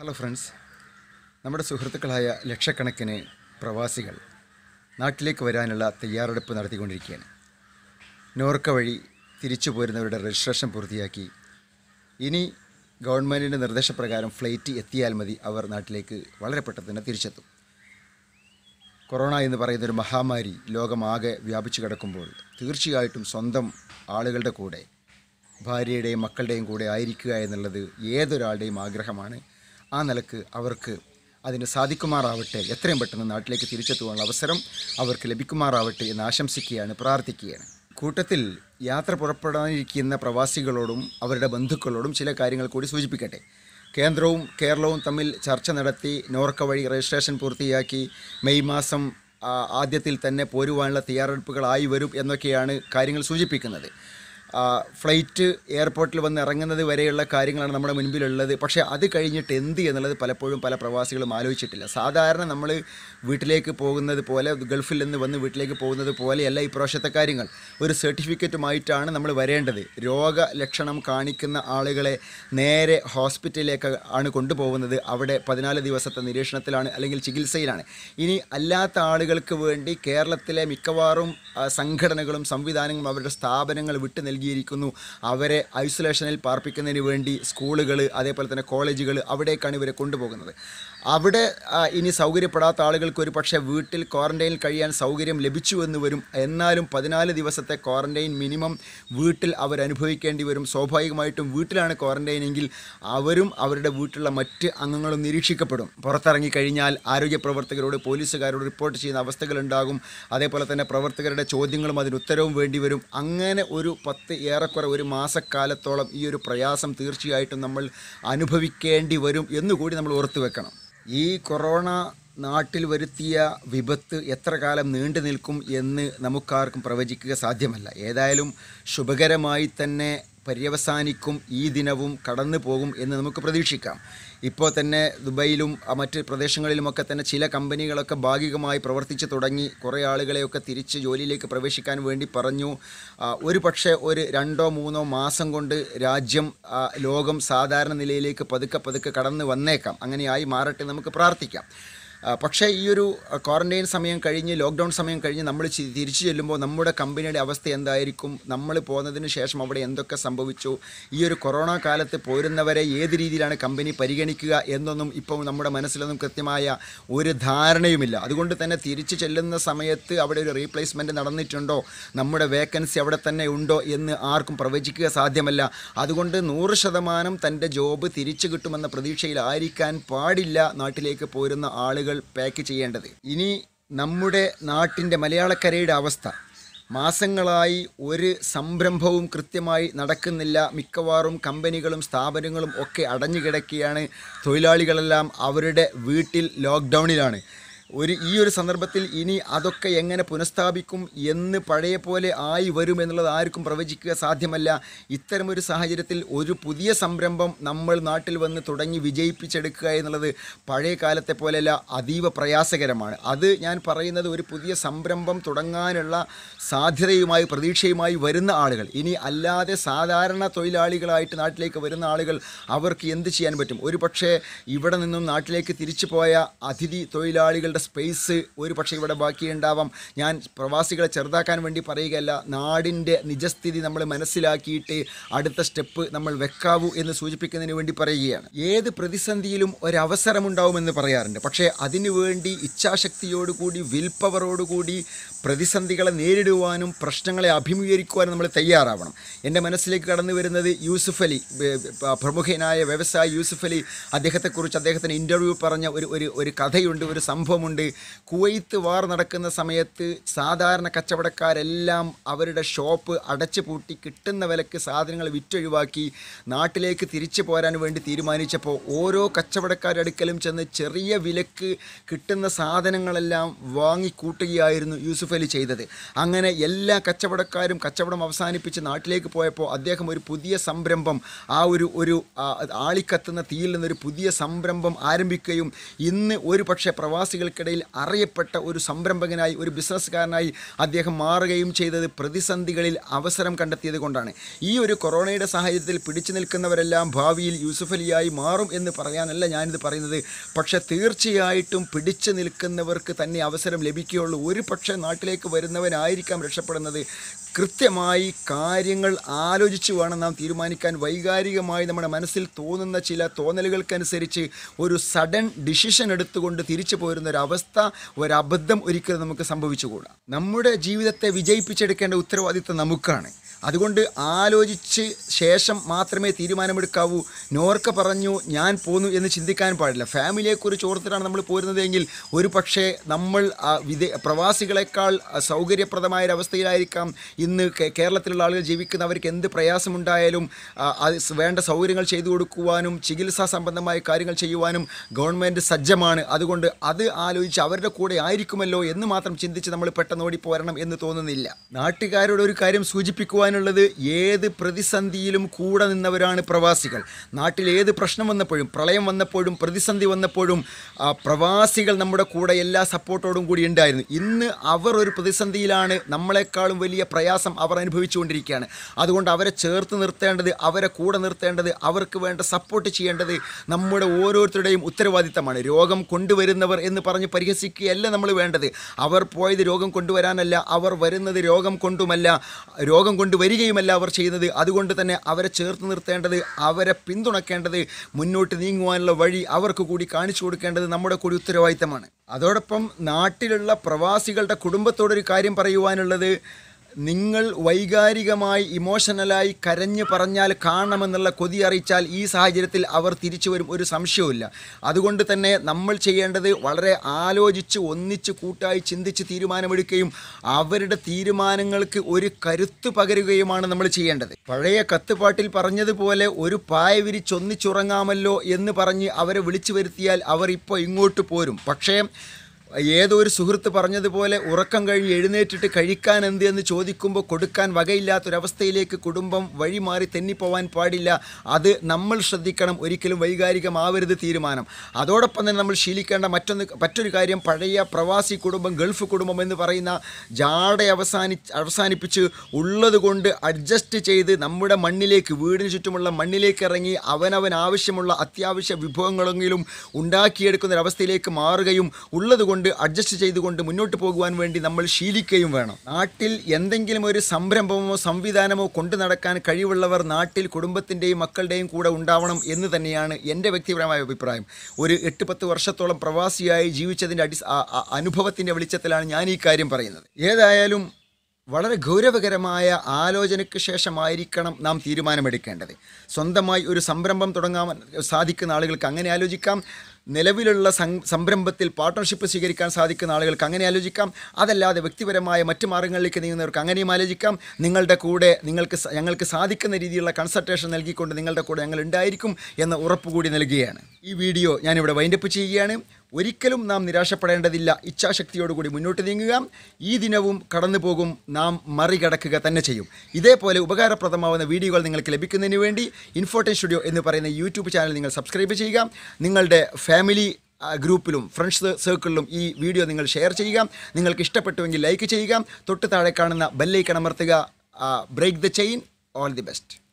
hello friends നമ്മുടെ സുഹൃത്തുക്കളായ ലക്ഷക്കണക്കിന് പ്രവാസികൾ നാട്ടിലേക്ക് വരാനുള്ള തയ്യാറെടുപ്പ് നടത്തിക്കൊണ്ടിരിക്കുകയാണ് നോർക്ക വഴി തിരിച്ചു പോരുന്നവരുടെ രജിസ്ട്രേഷൻ പൂർത്തിയാക്കി ഇനി ഗവൺമെൻറ്റിൻ്റെ നിർദ്ദേശപ്രകാരം ഫ്ലൈറ്റ് എത്തിയാൽ മതി അവർ നാട്ടിലേക്ക് വളരെ പെട്ടെന്ന് തന്നെ തിരിച്ചെത്തും കൊറോണ എന്ന് പറയുന്നൊരു മഹാമാരി ലോകമാകെ വ്യാപിച്ചു കിടക്കുമ്പോൾ തീർച്ചയായിട്ടും സ്വന്തം ആളുകളുടെ കൂടെ ഭാര്യയുടെയും മക്കളുടെയും കൂടെ ആയിരിക്കുക എന്നുള്ളത് ഏതൊരാളുടെയും ആഗ്രഹമാണ് ആ നിലക്ക് അവർക്ക് അതിന് സാധിക്കുമാറാവട്ടെ എത്രയും പെട്ടെന്ന് നാട്ടിലേക്ക് തിരിച്ചെത്തുവാനുള്ള അവസരം അവർക്ക് ലഭിക്കുമാറാവട്ടെ എന്ന് ആശംസിക്കുകയാണ് പ്രാർത്ഥിക്കുകയാണ് കൂട്ടത്തിൽ യാത്ര പുറപ്പെടാനിരിക്കുന്ന പ്രവാസികളോടും അവരുടെ ബന്ധുക്കളോടും ചില കാര്യങ്ങൾ കൂടി സൂചിപ്പിക്കട്ടെ കേന്ദ്രവും കേരളവും തമ്മിൽ ചർച്ച നടത്തി നോർക്ക വഴി രജിസ്ട്രേഷൻ പൂർത്തിയാക്കി മെയ് മാസം ആദ്യത്തിൽ തന്നെ പോരുവാനുള്ള തയ്യാറെടുപ്പുകളായി വരും എന്നൊക്കെയാണ് കാര്യങ്ങൾ സൂചിപ്പിക്കുന്നത് ഫ്ലൈറ്റ് എയർപോർട്ടിൽ വന്ന് ഇറങ്ങുന്നത് വരെയുള്ള കാര്യങ്ങളാണ് നമ്മുടെ മുൻപിലുള്ളത് പക്ഷേ അത് കഴിഞ്ഞിട്ട് എന്ത് എന്നുള്ളത് പലപ്പോഴും പല പ്രവാസികളും ആലോചിച്ചിട്ടില്ല സാധാരണ നമ്മൾ വീട്ടിലേക്ക് പോകുന്നത് പോലെ ഗൾഫിൽ നിന്ന് വന്ന് വീട്ടിലേക്ക് പോകുന്നത് പോലെയല്ല ഈ പ്രാവശ്യത്തെ കാര്യങ്ങൾ ഒരു സർട്ടിഫിക്കറ്റുമായിട്ടാണ് നമ്മൾ വരേണ്ടത് രോഗലക്ഷണം കാണിക്കുന്ന ആളുകളെ നേരെ ഹോസ്പിറ്റലിലേക്ക് ആണ് കൊണ്ടുപോകുന്നത് അവിടെ പതിനാല് ദിവസത്തെ നിരീക്ഷണത്തിലാണ് അല്ലെങ്കിൽ ചികിത്സയിലാണ് ഇനി അല്ലാത്ത ആളുകൾക്ക് വേണ്ടി കേരളത്തിലെ മിക്കവാറും സംഘടനകളും സംവിധാനങ്ങളും അവരുടെ സ്ഥാപനങ്ങൾ വിട്ടു നൽകി നൽകിയിരിക്കുന്നു അവരെ ഐസൊലേഷനിൽ പാർപ്പിക്കുന്നതിന് വേണ്ടി സ്കൂളുകൾ അതേപോലെ തന്നെ കോളേജുകൾ അവിടേക്കാണ് ഇവരെ കൊണ്ടുപോകുന്നത് അവിടെ ഇനി സൗകര്യപ്പെടാത്ത ആളുകൾക്ക് ഒരു പക്ഷേ വീട്ടിൽ ക്വാറന്റൈനിൽ കഴിയാൻ സൗകര്യം ലഭിച്ചു എന്ന് വരും എന്നാലും പതിനാല് ദിവസത്തെ ക്വാറന്റൈൻ മിനിമം വീട്ടിൽ അവരനുഭവിക്കേണ്ടി വരും സ്വാഭാവികമായിട്ടും വീട്ടിലാണ് ക്വാറന്റൈനെങ്കിൽ അവരും അവരുടെ വീട്ടിലുള്ള മറ്റ് അംഗങ്ങളും നിരീക്ഷിക്കപ്പെടും പുറത്തിറങ്ങി കഴിഞ്ഞാൽ ആരോഗ്യ പ്രവർത്തകരോട് പോലീസുകാരോട് റിപ്പോർട്ട് ചെയ്യുന്ന അവസ്ഥകളുണ്ടാകും അതേപോലെ തന്നെ പ്രവർത്തകരുടെ ചോദ്യങ്ങളും അതിന് ഉത്തരവും വേണ്ടി വരും അങ്ങനെ ഒരു പത്ത് പത്ത് ഏറെക്കുറെ ഒരു മാസക്കാലത്തോളം ഈ ഒരു പ്രയാസം തീർച്ചയായിട്ടും നമ്മൾ അനുഭവിക്കേണ്ടി വരും എന്നുകൂടി നമ്മൾ ഓർത്തു വെക്കണം ഈ കൊറോണ നാട്ടിൽ വരുത്തിയ വിപത്ത് എത്ര കാലം നീണ്ടു നിൽക്കും എന്ന് നമുക്കാർക്കും പ്രവചിക്കുക സാധ്യമല്ല ഏതായാലും ശുഭകരമായി തന്നെ പര്യവസാനിക്കും ഈ ദിനവും കടന്നു പോകും എന്ന് നമുക്ക് പ്രതീക്ഷിക്കാം ഇപ്പോൾ തന്നെ ദുബൈയിലും മറ്റ് പ്രദേശങ്ങളിലുമൊക്കെ തന്നെ ചില കമ്പനികളൊക്കെ ഭാഗികമായി പ്രവർത്തിച്ചു തുടങ്ങി കുറേ ആളുകളെയൊക്കെ തിരിച്ച് ജോലിയിലേക്ക് പ്രവേശിക്കാൻ വേണ്ടി പറഞ്ഞു ഒരു പക്ഷേ ഒരു രണ്ടോ മൂന്നോ മാസം കൊണ്ട് രാജ്യം ലോകം സാധാരണ നിലയിലേക്ക് പതുക്കെ പതുക്കെ കടന്നു വന്നേക്കാം അങ്ങനെയായി മാറട്ടെ നമുക്ക് പ്രാർത്ഥിക്കാം പക്ഷേ ഈ ഒരു ക്വാറൻറ്റൈൻ സമയം കഴിഞ്ഞ് ലോക്ക്ഡൗൺ സമയം കഴിഞ്ഞ് നമ്മൾ തിരിച്ചു ചെല്ലുമ്പോൾ നമ്മുടെ കമ്പനിയുടെ അവസ്ഥ എന്തായിരിക്കും നമ്മൾ പോകുന്നതിന് ശേഷം അവിടെ എന്തൊക്കെ സംഭവിച്ചു ഈ ഒരു കൊറോണ കാലത്ത് പോരുന്നവരെ ഏത് രീതിയിലാണ് കമ്പനി പരിഗണിക്കുക എന്നൊന്നും ഇപ്പം നമ്മുടെ മനസ്സിലൊന്നും കൃത്യമായ ഒരു ധാരണയുമില്ല അതുകൊണ്ട് തന്നെ തിരിച്ചു ചെല്ലുന്ന സമയത്ത് അവിടെ ഒരു റീപ്ലേസ്മെൻറ്റ് നടന്നിട്ടുണ്ടോ നമ്മുടെ വേക്കൻസി അവിടെ തന്നെ ഉണ്ടോ എന്ന് ആർക്കും പ്രവചിക്കുക സാധ്യമല്ല അതുകൊണ്ട് നൂറ് ശതമാനം തൻ്റെ ജോബ് തിരിച്ചു കിട്ടുമെന്ന പ്രതീക്ഷയിലായിരിക്കാൻ പാടില്ല നാട്ടിലേക്ക് പോരുന്ന ആളുകൾ ആളുകൾ പാക്ക് ചെയ്യേണ്ടത് ഇനി നമ്മുടെ നാട്ടിൻ്റെ മലയാളക്കരയുടെ അവസ്ഥ മാസങ്ങളായി ഒരു സംരംഭവും കൃത്യമായി നടക്കുന്നില്ല മിക്കവാറും കമ്പനികളും സ്ഥാപനങ്ങളും ഒക്കെ അടഞ്ഞു കിടക്കുകയാണ് തൊഴിലാളികളെല്ലാം അവരുടെ വീട്ടിൽ ലോക്ക്ഡൗണിലാണ് ഒരു ഈ ഒരു സന്ദർഭത്തിൽ ഇനി അതൊക്കെ എങ്ങനെ പുനഃസ്ഥാപിക്കും എന്ന് പഴയ പോലെ ആയി വരും എന്നുള്ളത് ആർക്കും പ്രവചിക്കുക സാധ്യമല്ല ഇത്തരമൊരു സാഹചര്യത്തിൽ ഒരു പുതിയ സംരംഭം നമ്മൾ നാട്ടിൽ വന്ന് തുടങ്ങി വിജയിപ്പിച്ചെടുക്കുക എന്നുള്ളത് പഴയ കാലത്തെ പോലെയല്ല അതീവ പ്രയാസകരമാണ് അത് ഞാൻ പറയുന്നത് ഒരു പുതിയ സംരംഭം തുടങ്ങാനുള്ള സാധ്യതയുമായി പ്രതീക്ഷയുമായി വരുന്ന ആളുകൾ ഇനി അല്ലാതെ സാധാരണ തൊഴിലാളികളായിട്ട് നാട്ടിലേക്ക് വരുന്ന ആളുകൾ അവർക്ക് എന്ത് ചെയ്യാൻ പറ്റും ഒരു ഇവിടെ നിന്നും നാട്ടിലേക്ക് തിരിച്ചു പോയ അതിഥി തൊഴിലാളികൾ നിങ്ങളുടെ സ്പേസ് ഒരു പക്ഷേ ഇവിടെ ബാക്കിയുണ്ടാവാം ഞാൻ പ്രവാസികളെ ചെറുതാക്കാൻ വേണ്ടി പറയുകയല്ല നാടിൻ്റെ നിജസ്ഥിതി നമ്മൾ മനസ്സിലാക്കിയിട്ട് അടുത്ത സ്റ്റെപ്പ് നമ്മൾ വെക്കാവൂ എന്ന് സൂചിപ്പിക്കുന്നതിന് വേണ്ടി പറയുകയാണ് ഏത് പ്രതിസന്ധിയിലും ഒരവസരമുണ്ടാവുമെന്ന് പറയാറുണ്ട് പക്ഷേ അതിനുവേണ്ടി ഇച്ഛാശക്തിയോടുകൂടി വിൽ പവറോടുകൂടി പ്രതിസന്ധികളെ നേരിടുവാനും പ്രശ്നങ്ങളെ അഭിമുഖീകരിക്കുവാനും നമ്മൾ തയ്യാറാവണം എൻ്റെ മനസ്സിലേക്ക് കടന്നു വരുന്നത് യൂസുഫ് അലി പ്രമുഖനായ വ്യവസായി യൂസുഫ് അലി അദ്ദേഹത്തെക്കുറിച്ച് അദ്ദേഹത്തിന് ഇൻ്റർവ്യൂ പറഞ്ഞ ഒരു ഒരു ഒരു കഥയുണ്ട് ഒരു സംഭവമുണ്ട് കുവൈത്ത് വാർ നടക്കുന്ന സമയത്ത് സാധാരണ കച്ചവടക്കാരെല്ലാം അവരുടെ ഷോപ്പ് അടച്ചു പൂട്ടി കിട്ടുന്ന വിലക്ക് സാധനങ്ങൾ വിറ്റൊഴിവാക്കി നാട്ടിലേക്ക് തിരിച്ചു പോരാൻ വേണ്ടി തീരുമാനിച്ചപ്പോൾ ഓരോ കച്ചവടക്കാരടുക്കലും അടുക്കലും ചെന്ന് ചെറിയ വിലക്ക് കിട്ടുന്ന സാധനങ്ങളെല്ലാം വാങ്ങിക്കൂട്ടുകയായിരുന്നു യൂസുഫ് മുത്തവക്കല് ചെയ്തത് അങ്ങനെ എല്ലാ കച്ചവടക്കാരും കച്ചവടം അവസാനിപ്പിച്ച് നാട്ടിലേക്ക് പോയപ്പോൾ അദ്ദേഹം ഒരു പുതിയ സംരംഭം ആ ഒരു ഒരു ആളിക്കത്തുന്ന തീയിൽ നിന്നൊരു പുതിയ സംരംഭം ആരംഭിക്കുകയും ഇന്ന് ഒരു പക്ഷേ പ്രവാസികൾക്കിടയിൽ അറിയപ്പെട്ട ഒരു സംരംഭകനായി ഒരു ബിസിനസ്സുകാരനായി അദ്ദേഹം മാറുകയും ചെയ്തത് പ്രതിസന്ധികളിൽ അവസരം കണ്ടെത്തിയത് കൊണ്ടാണ് ഈ ഒരു കൊറോണയുടെ സാഹചര്യത്തിൽ പിടിച്ചു നിൽക്കുന്നവരെല്ലാം ഭാവിയിൽ യൂസുഫലിയായി മാറും എന്ന് പറയാനല്ല ഞാനിത് പറയുന്നത് പക്ഷേ തീർച്ചയായിട്ടും പിടിച്ചു നിൽക്കുന്നവർക്ക് തന്നെ അവസരം ലഭിക്കുകയുള്ളൂ ഒരു പക്ഷേ നാട്ടിൽ നരകത്തിലേക്ക് വരുന്നവനായിരിക്കാം രക്ഷപ്പെടുന്നത് കൃത്യമായി കാര്യങ്ങൾ ആലോചിച്ച് വേണം നാം തീരുമാനിക്കാൻ വൈകാരികമായി നമ്മുടെ മനസ്സിൽ തോന്നുന്ന ചില തോന്നലുകൾക്കനുസരിച്ച് ഒരു സഡൻ ഡിസിഷൻ എടുത്തുകൊണ്ട് തിരിച്ചു പോരുന്ന ഒരു അവസ്ഥ ഒരബദ്ധം ഒരിക്കലും നമുക്ക് സംഭവിച്ചുകൂടാ നമ്മുടെ ജീവിതത്തെ വിജയിപ്പിച്ചെടുക്കേണ്ട ഉത്തരവാദിത്വം നമുക്കാണ് അതുകൊണ്ട് ആലോചിച്ച് ശേഷം മാത്രമേ തീരുമാനമെടുക്കാവൂ നോർക്ക പറഞ്ഞു ഞാൻ പോന്നു എന്ന് ചിന്തിക്കാൻ പാടില്ല ഫാമിലിയെക്കുറിച്ച് ഓർത്തിട്ടാണ് നമ്മൾ പോരുന്നതെങ്കിൽ ഒരു പക്ഷേ നമ്മൾ പ്രവാസികളെക്കാൾ സൗകര്യപ്രദമായൊരവസ്ഥയിലായിരിക്കാം ഈ ഇന്ന് കേരളത്തിലുള്ള ആളുകൾ ജീവിക്കുന്നവർക്ക് എന്ത് പ്രയാസമുണ്ടായാലും വേണ്ട സൗകര്യങ്ങൾ ചെയ്തു കൊടുക്കുവാനും ചികിത്സാ സംബന്ധമായ കാര്യങ്ങൾ ചെയ്യുവാനും ഗവൺമെൻറ് സജ്ജമാണ് അതുകൊണ്ട് അത് ആലോചിച്ച് അവരുടെ കൂടെ ആയിരിക്കുമല്ലോ എന്ന് മാത്രം ചിന്തിച്ച് നമ്മൾ പെട്ടെന്ന് ഓടിപ്പോരണം എന്ന് തോന്നുന്നില്ല നാട്ടുകാരോട് ഒരു കാര്യം സൂചിപ്പിക്കുവാനുള്ളത് ഏത് പ്രതിസന്ധിയിലും കൂടെ നിന്നവരാണ് പ്രവാസികൾ നാട്ടിൽ ഏത് പ്രശ്നം വന്നപ്പോഴും പ്രളയം വന്നപ്പോഴും പ്രതിസന്ധി വന്നപ്പോഴും പ്രവാസികൾ നമ്മുടെ കൂടെ എല്ലാ സപ്പോർട്ടോടും കൂടി ഉണ്ടായിരുന്നു ഇന്ന് അവർ ഒരു പ്രതിസന്ധിയിലാണ് നമ്മളെക്കാളും വലിയ പ്രയാസം പ്രയാസം അവർ അനുഭവിച്ചുകൊണ്ടിരിക്കുകയാണ് അതുകൊണ്ട് അവരെ ചേർത്ത് നിർത്തേണ്ടത് അവരെ കൂടെ നിർത്തേണ്ടത് അവർക്ക് വേണ്ട സപ്പോർട്ട് ചെയ്യേണ്ടത് നമ്മുടെ ഓരോരുത്തരുടെയും ഉത്തരവാദിത്തമാണ് രോഗം കൊണ്ടുവരുന്നവർ എന്ന് പറഞ്ഞ് പരിഹസിക്കുകയല്ല നമ്മൾ വേണ്ടത് അവർ പോയത് രോഗം കൊണ്ടുവരാനല്ല അവർ വരുന്നത് രോഗം കൊണ്ടുമല്ല രോഗം കൊണ്ടുവരികയുമല്ല അവർ ചെയ്യുന്നത് അതുകൊണ്ട് തന്നെ അവരെ ചേർത്ത് നിർത്തേണ്ടത് അവരെ പിന്തുണക്കേണ്ടത് മുന്നോട്ട് നീങ്ങുവാനുള്ള വഴി അവർക്ക് കൂടി കാണിച്ചു കൊടുക്കേണ്ടത് നമ്മുടെ കൂടി ഉത്തരവാദിത്തമാണ് അതോടൊപ്പം നാട്ടിലുള്ള പ്രവാസികളുടെ കുടുംബത്തോടൊരു കാര്യം പറയുവാനുള്ളത് നിങ്ങൾ വൈകാരികമായി ഇമോഷണലായി കരഞ്ഞു പറഞ്ഞാൽ കാണണമെന്നുള്ള കൊതി അറിയിച്ചാൽ ഈ സാഹചര്യത്തിൽ അവർ തിരിച്ചു വരും ഒരു സംശയവുമില്ല അതുകൊണ്ട് തന്നെ നമ്മൾ ചെയ്യേണ്ടത് വളരെ ആലോചിച്ച് ഒന്നിച്ച് കൂട്ടായി ചിന്തിച്ച് തീരുമാനമെടുക്കുകയും അവരുടെ തീരുമാനങ്ങൾക്ക് ഒരു കരുത്ത് പകരുകയുമാണ് നമ്മൾ ചെയ്യേണ്ടത് പഴയ കത്തുപാട്ടിൽ പറഞ്ഞതുപോലെ ഒരു പായ വിരിച്ചൊന്നിച്ചുറങ്ങാമല്ലോ എന്ന് പറഞ്ഞ് അവരെ വിളിച്ചു വരുത്തിയാൽ അവർ ഇപ്പോൾ ഇങ്ങോട്ട് പോരും പക്ഷേ ഏതൊരു സുഹൃത്ത് പറഞ്ഞതുപോലെ ഉറക്കം കഴിഞ്ഞ് എഴുന്നേറ്റിട്ട് കഴിക്കാൻ എന്ത് എന്ന് ചോദിക്കുമ്പോൾ കൊടുക്കാൻ വകയില്ലാത്തൊരവസ്ഥയിലേക്ക് കുടുംബം വഴിമാറി തെന്നിപ്പോവാൻ പാടില്ല അത് നമ്മൾ ശ്രദ്ധിക്കണം ഒരിക്കലും വൈകാരികമാവരുത് തീരുമാനം അതോടൊപ്പം തന്നെ നമ്മൾ ശീലിക്കേണ്ട മറ്റൊന്ന് മറ്റൊരു കാര്യം പഴയ പ്രവാസി കുടുംബം ഗൾഫ് കുടുംബം എന്ന് പറയുന്ന ജാട അവസാനി അവസാനിപ്പിച്ച് ഉള്ളതുകൊണ്ട് അഡ്ജസ്റ്റ് ചെയ്ത് നമ്മുടെ മണ്ണിലേക്ക് വീടിന് ചുറ്റുമുള്ള മണ്ണിലേക്ക് ഇറങ്ങി അവനവൻ ആവശ്യമുള്ള അത്യാവശ്യ വിഭവങ്ങളെങ്കിലും ഉണ്ടാക്കിയെടുക്കുന്ന ഒരവസ്ഥയിലേക്ക് മാറുകയും ഉള്ളതുകൊണ്ട് ചെയ്തുകൊണ്ട് അഡ്ജസ്റ്റ് ചെയ്തുകൊണ്ട് മുന്നോട്ട് പോകുവാൻ വേണ്ടി നമ്മൾ ശീലിക്കുകയും വേണം നാട്ടിൽ എന്തെങ്കിലും ഒരു സംരംഭമോ സംവിധാനമോ കൊണ്ടു നടക്കാൻ കഴിവുള്ളവർ നാട്ടിൽ കുടുംബത്തിൻ്റെയും മക്കളുടെയും കൂടെ ഉണ്ടാവണം എന്ന് തന്നെയാണ് എൻ്റെ വ്യക്തിപരമായ അഭിപ്രായം ഒരു എട്ട് പത്ത് വർഷത്തോളം പ്രവാസിയായി ജീവിച്ചതിൻ്റെ അടി അനുഭവത്തിൻ്റെ വെളിച്ചത്തിലാണ് ഞാൻ ഈ കാര്യം പറയുന്നത് ഏതായാലും വളരെ ഗൗരവകരമായ ആലോചനയ്ക്ക് ശേഷമായിരിക്കണം നാം തീരുമാനമെടുക്കേണ്ടത് സ്വന്തമായി ഒരു സംരംഭം തുടങ്ങാൻ സാധിക്കുന്ന ആളുകൾക്ക് അങ്ങനെ ആലോചിക്കാം നിലവിലുള്ള സംരംഭത്തിൽ പാർട്ട്ണർഷിപ്പ് സ്വീകരിക്കാൻ സാധിക്കുന്ന ആളുകൾക്ക് അങ്ങനെ ആലോചിക്കാം അതല്ലാതെ വ്യക്തിപരമായ മറ്റു മാർഗങ്ങളിലേക്ക് നീങ്ങുന്നവർക്ക് അങ്ങനെയും ആലോചിക്കാം നിങ്ങളുടെ കൂടെ നിങ്ങൾക്ക് ഞങ്ങൾക്ക് സാധിക്കുന്ന രീതിയിലുള്ള കൺസൾട്ടേഷൻ നൽകിക്കൊണ്ട് നിങ്ങളുടെ കൂടെ ഞങ്ങൾ ഉണ്ടായിരിക്കും എന്ന ഉറപ്പ് കൂടി നൽകുകയാണ് ഈ വീഡിയോ ഞാനിവിടെ വൈൻഡപ്പ് ചെയ്യുകയാണ് ഒരിക്കലും നാം നിരാശപ്പെടേണ്ടതില്ല ഇച്ഛാശക്തിയോടുകൂടി മുന്നോട്ട് നീങ്ങുക ഈ ദിനവും കടന്നു പോകും നാം മറികടക്കുക തന്നെ ചെയ്യും ഇതേപോലെ ഉപകാരപ്രദമാവുന്ന വീഡിയോകൾ നിങ്ങൾക്ക് ലഭിക്കുന്നതിന് വേണ്ടി ഇൻഫോടെൻ സ്റ്റുഡിയോ എന്ന് പറയുന്ന യൂട്യൂബ് ചാനൽ നിങ്ങൾ സബ്സ്ക്രൈബ് ചെയ്യുക നിങ്ങളുടെ ഫാമിലി ഗ്രൂപ്പിലും ഫ്രണ്ട്സ് സർക്കിളിലും ഈ വീഡിയോ നിങ്ങൾ ഷെയർ ചെയ്യുക നിങ്ങൾക്ക് ഇഷ്ടപ്പെട്ടുവെങ്കിൽ ലൈക്ക് ചെയ്യുക തൊട്ട് താഴെ കാണുന്ന ബെല്ലൈക്കൺ അമർത്തുക break the chain all the best